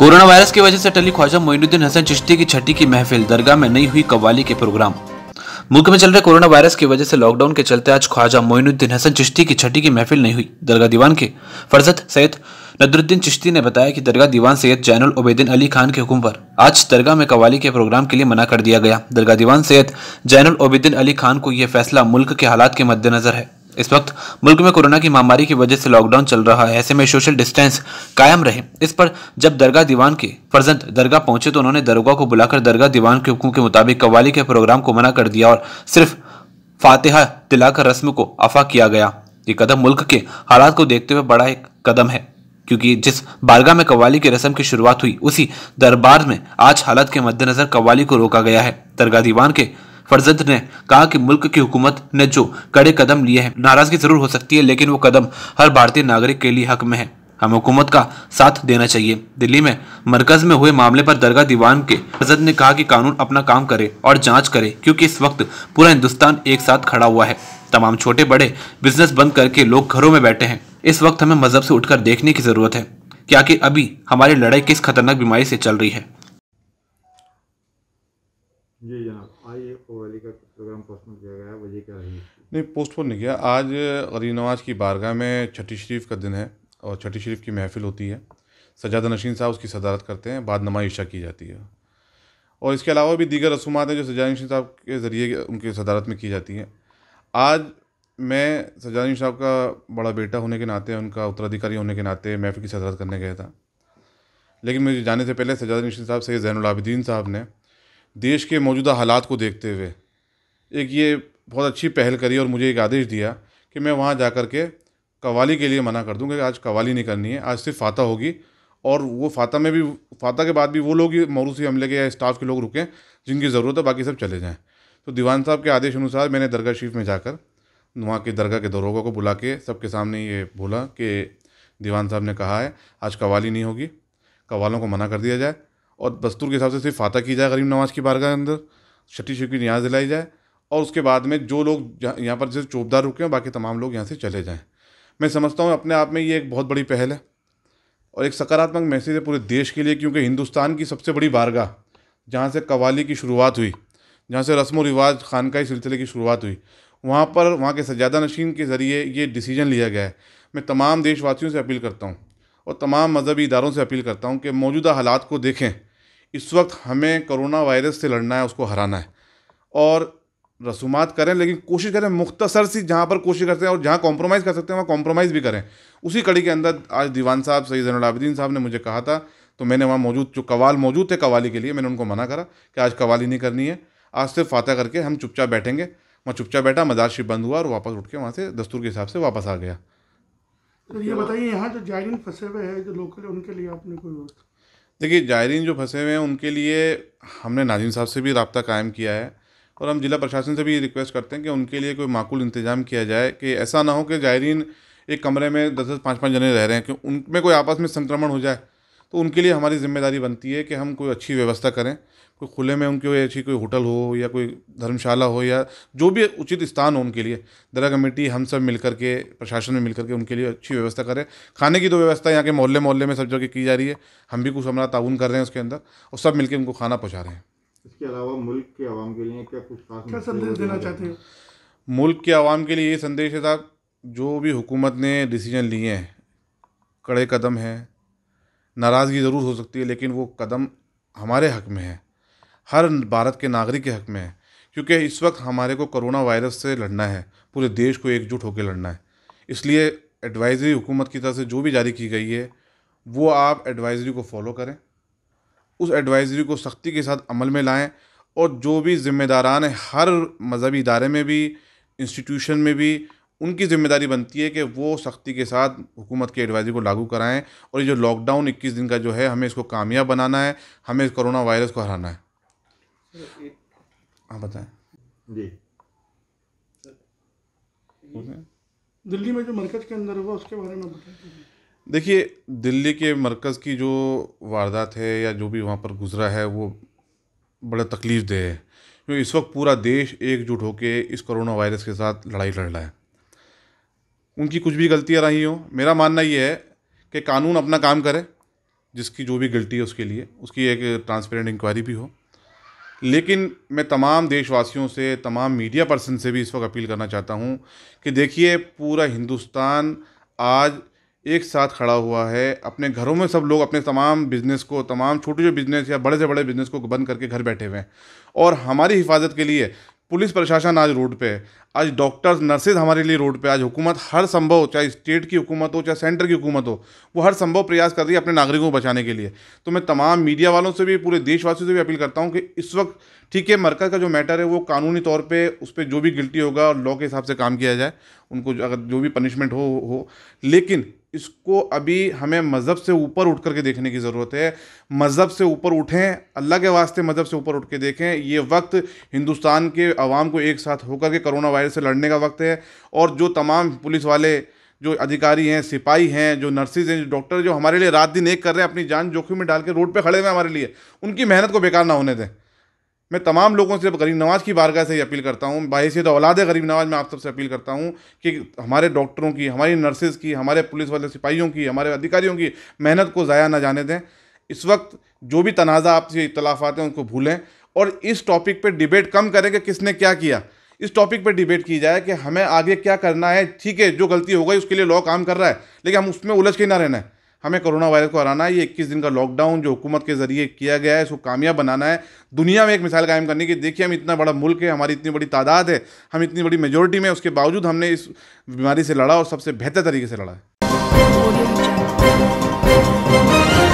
corona virus की वजह से टली ख्वाजा मोइनुद्दीन हसन चिश्ती की छठी की महफिल दरगाह में नहीं हुई कव्वाली के प्रोग्राम मुल्क में चल रहे कोरोना वायरस की वजह से लॉकडाउन के चलते आज ख्वाजा मोइनुद्दीन हसन चिश्ती की छठी की महफिल नहीं हुई दरगाह दीवान के फर्जत सैयद नदरुद्दीन चिश्ती ने बताया कि दरगाह दीवान सैयद जैनुल उबैदीन अली खान के हुक्म पर आज दरगाह में कवाली के प्रोग्राम के लिए मना कर दिया गया दरगाह दीवान सैयद जैनुल उबैदीन अली खान को यह फैसला मुल्क के हालात के मद्देनजर है इस वक्त मुल्क में कोरोना की महामारी की वजह से लॉकडाउन चल रहा है ऐसे में सोशल डिस्टेंस कायम रहे इस पर जब दरगाह दीवान के फर्जंद दरगाह पहुंचे तो उन्होंने दरोगा को बुलाकर दरगाह दीवान के हुक्म के मुताबिक कवाली के प्रोग्राम को मना कर दिया और सिर्फ फातिहा दिलाकर रस्म को अफा किया गया ये कदम मुल्क के हालात को देखते हुए बड़ा एक कदम है क्योंकि जिस बारगाह में कवाली की रस्म की शुरुआत हुई उसी दरबार में आज हालत के मद्देनजर कवाली को रोका गया है दरगाह दीवान के फर्जंद ने कहा कि मुल्क की हुकूमत ने जो कड़े कदम लिए हैं नाराजगी जरूर हो सकती है लेकिन वो कदम हर भारतीय नागरिक के लिए हक में है हमें हुकूमत का साथ देना चाहिए दिल्ली में मरकज में हुए मामले पर दरगाह दीवान के फरजद ने कहा कि कानून अपना काम करे और जांच करे क्योंकि इस वक्त पूरा हिंदुस्तान एक साथ खड़ा हुआ है तमाम छोटे बड़े बिजनेस बंद करके लोग घरों में बैठे हैं इस वक्त हमें मजहब से उठकर देखने की जरूरत है कि की अभी हमारी लड़ाई किस खतरनाक बीमारी से चल रही है का प्रोग्राम पोस्टपोन किया गया वजह क्या रही नहीं पोस्टपोन नहीं किया आज गरी नवाज की बारगाह में छठी शरीफ का दिन है और छठी शरीफ की महफिल होती है सजादा नशीन साहब उसकी सदारत करते हैं बाद नमा ईशा की जाती है और इसके अलावा भी दीगर रसूमात हैं जो सजादा नशीन साहब के ज़रिए उनकी सदारत में की जाती हैं आज मैं सजादा साहब का बड़ा बेटा होने के नाते उनका उत्तराधिकारी होने के नाते महफिल की सदारत करने गया था लेकिन मुझे जाने से पहले सजादा साहब से जैनलाबिदीन साहब ने देश के मौजूदा हालात को देखते हुए एक ये बहुत अच्छी पहल करी और मुझे एक आदेश दिया कि मैं वहाँ जा कर के कवाली के लिए मना कर दूँ क्योंकि आज कवाली नहीं करनी है आज सिर्फ फाता होगी और वो फाता में भी फाता के बाद भी वो लोग मौरूसी हमले के या स्टाफ के लोग रुकें जिनकी ज़रूरत है बाकी सब चले जाएँ तो दीवान साहब के आदेश अनुसार मैंने दरगाह शरीफ में जाकर वहाँ के दरगाह के दरोगा को बुला के सबके सामने ये बोला कि दीवान साहब ने कहा है आज कवाली नहीं होगी कवालों को मना कर दिया जाए और दस्तूर के हिसाब से सिर्फ फाता की जाए गरीब नवाज की बारगाह के अंदर छठी शिव की न्याज दिलाई जाए और उसके बाद में जो लोग यहाँ पर जैसे चोपदार रुके हैं बाकी तमाम लोग यहाँ से चले जाएँ मैं समझता हूँ अपने आप में ये एक बहुत बड़ी पहल है और एक सकारात्मक मैसेज है पूरे देश के लिए क्योंकि हिंदुस्तान की सबसे बड़ी बारगाह जहाँ से कवाली की शुरुआत हुई जहाँ से रस्म व रिवाज खानकाई सिलसिले की शुरुआत हुई वहाँ पर वहाँ के सजादा नशीन के ज़रिए ये डिसीजन लिया गया है मैं तमाम देशवासियों से अपील करता हूँ और तमाम मजहबी इदारों से अपील करता हूँ कि मौजूदा हालात को देखें इस वक्त हमें कोरोना वायरस से लड़ना है उसको हराना है और रसूमात करें लेकिन कोशिश करें मुख्तसर सी जहाँ पर कोशिश करते हैं और जहाँ कॉम्प्रोमाइज़ कर सकते हैं वहाँ कॉम्प्रोमाइज़ भी करें उसी कड़ी के अंदर आज दीवान साहब सईद जैनलाबद्दीन साहब ने मुझे कहा था तो मैंने वहाँ मौजूद जो कवाल मौजूद थे कवाली के लिए मैंने उनको मना करा कि आज कवाली नहीं करनी है आज सिर्फ फातह करके हम चुपचाप बैठेंगे वहाँ चुपचाप बैठा शिप बंद हुआ और वापस उठ के वहाँ से दस्तूर के हिसाब से वापस आ गया तो ये बताइए यहाँ जो जायरीन फंसे हुए हैं जो लोकल उनके लिए आपने कोई देखिए जायरीन जो फंसे हुए हैं उनके लिए हमने नाजिम साहब से भी रबता कायम किया है और हम जिला प्रशासन से भी रिक्वेस्ट करते हैं कि उनके लिए कोई माकूल इंतजाम किया जाए कि ऐसा ना हो कि जायरीन एक कमरे में दस दस पाँच पाँच जने रह रहे हैं कि उनमें कोई आपस में संक्रमण हो जाए तो उनके लिए हमारी जिम्मेदारी बनती है कि हम कोई अच्छी व्यवस्था करें कोई खुले में उनके कोई अच्छी कोई होटल हो या कोई धर्मशाला हो या जो भी उचित स्थान हो उनके लिए दरा कमेटी हम सब मिल के प्रशासन में मिल के उनके लिए अच्छी व्यवस्था करें खाने की तो व्यवस्था यहाँ के मोहल्ले मोहल्ले में सब जगह की जा रही है हम भी कुछ हमारा ताउन कर रहे हैं उसके अंदर और सब मिलकर उनको खाना पहुँचा रहे हैं इसके अलावा मुल्क के आवाम के लिए क्या कुछ खास क्या संदेश देना चाहते हैं मुल्क के आवाम के लिए ये संदेश है साहब जो भी हुकूमत ने डिसीजन लिए हैं कड़े कदम हैं नाराज़गी ज़रूर हो सकती है लेकिन वो कदम हमारे हक में है हर भारत के नागरिक के हक में है क्योंकि इस वक्त हमारे को करोना वायरस से लड़ना है पूरे देश को एकजुट होकर लड़ना है इसलिए एडवाइजरी हुकूमत की तरफ से जो भी जारी की गई है वो आप एडवाइजरी को फॉलो करें उस एडवाइज़री को सख्ती के साथ अमल में लाएँ और जो भी ज़िम्मेदारान हर मज़हबी इदारे में भी इंस्टीट्यूशन में भी उनकी ज़िम्मेदारी बनती है कि वो सख्ती के साथ हुकूमत की एडवाइजरी को लागू कराएं और ये जो लॉकडाउन 21 दिन का जो है हमें इसको कामयाब बनाना है हमें इस कोरोना वायरस को हराना है हाँ बताएं जी दिल्ली में जो मरकज़ के अंदर हुआ उसके बारे में बताएं देखिए दिल्ली के मरकज़ की जो वारदात है या जो भी वहाँ पर गुज़रा है वो बड़ा तकलीफ़ दे है क्योंकि इस वक्त पूरा देश एकजुट होकर इस कोरोना वायरस के साथ लड़ाई लड़ रहा है उनकी कुछ भी गलतियाँ रही हों मेरा मानना ये है कि कानून अपना काम करे जिसकी जो भी गलती है उसके लिए उसकी एक ट्रांसपेरेंट इंक्वायरी भी हो लेकिन मैं तमाम देशवासियों से तमाम मीडिया पर्सन से भी इस वक्त अपील करना चाहता हूँ कि देखिए पूरा हिंदुस्तान आज एक साथ खड़ा हुआ है अपने घरों में सब लोग अपने तमाम बिज़नेस को तमाम छोटे छोटे बिज़नेस या बड़े से बड़े बिज़नेस को बंद करके घर बैठे हुए हैं और हमारी हिफाजत के लिए पुलिस प्रशासन आज रोड पे है आज डॉक्टर्स नर्सेज हमारे लिए रोड पे आज हुकूमत हर संभव चाहे स्टेट की हुकूमत हो चाहे सेंटर की हुकूमत हो वो हर संभव प्रयास कर रही है अपने नागरिकों को बचाने के लिए तो मैं तमाम मीडिया वालों से भी पूरे देशवासियों से भी अपील करता हूँ कि इस वक्त ठीक है मरकज का जो मैटर है वो कानूनी तौर पर उस पर जो भी गिल्टी होगा और लॉ के हिसाब से काम किया जाए उनको अगर जो भी पनिशमेंट हो हो लेकिन इसको अभी हमें मज़हब से ऊपर उठ कर के देखने की ज़रूरत है मज़हब से ऊपर उठें अल्लाह के वास्ते मज़हब से ऊपर उठ के देखें ये वक्त हिंदुस्तान के आवाम को एक साथ होकर के करोना वायरस से लड़ने का वक्त है और जो तमाम पुलिस वाले जो अधिकारी हैं सिपाही हैं जो नर्सिस हैं जो डॉक्टर जो हमारे लिए रात दिन एक कर रहे हैं अपनी जान जोखिम में डाल के रोड पर खड़े हुए हमारे लिए उनकी मेहनत को बेकार ना होने दें मैं तमाम लोगों से गरीब नवाज की बारगाह से ही अपील करता हूँ तो औलाद गरीब नवाज मैं आप सबसे अपील करता हूँ कि हमारे डॉक्टरों की हमारी नर्सेज की हमारे पुलिस वाले सिपाहियों की हमारे अधिकारियों की मेहनत को ज़ाया ना जाने दें इस वक्त जो भी तनाज़ा आपसे आते हैं उनको भूलें और इस टॉपिक पर डिबेट कम करें कि किसने क्या किया इस टॉपिक पर डिबेट की जाए कि हमें आगे क्या करना है ठीक है जो गलती हो गई उसके लिए लॉ काम कर रहा है लेकिन हम उसमें उलझ के ना रहना है हमें कोरोना वायरस को हराना है ये इक्कीस दिन का लॉकडाउन जो हुकूमत के ज़रिए किया गया है इसको कामयाब बनाना है दुनिया में एक मिसाल कायम करने की देखिए हम इतना बड़ा मुल्क है हमारी इतनी बड़ी तादाद है हम इतनी बड़ी मेजोरिटी में उसके बावजूद हमने इस बीमारी से लड़ा और सबसे बेहतर तरीके से लड़ा है